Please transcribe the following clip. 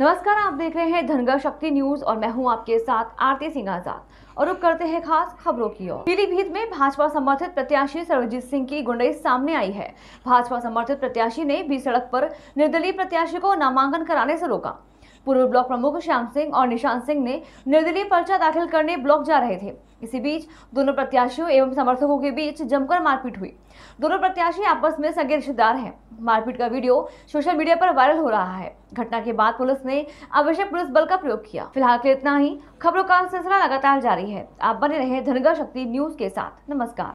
नमस्कार आप देख रहे हैं धनगर शक्ति न्यूज और मैं हूं आपके साथ आरती सिंह आजाद और रुक करते हैं खास खबरों की ओर पीलीभीत में भाजपा समर्थित प्रत्याशी सरवजीत सिंह की गुंडई सामने आई है भाजपा समर्थित प्रत्याशी ने भी सड़क पर निर्दलीय प्रत्याशी को नामांकन कराने से रोका पूर्व ब्लॉक प्रमुख श्याम सिंह और निशान सिंह ने निर्दलीय पर्चा दाखिल करने ब्लॉक जा रहे थे इसी बीच दोनों प्रत्याशियों एवं समर्थकों के बीच जमकर मारपीट हुई दोनों प्रत्याशी आपस में सगे रिश्तेदार हैं मारपीट का वीडियो सोशल मीडिया पर वायरल हो रहा है घटना के बाद पुलिस ने आवश्यक पुलिस बल का प्रयोग किया फिलहाल के इतना ही खबरों का सिलसिला लगातार जारी है आप बने रहे धनगर शक्ति न्यूज के साथ नमस्कार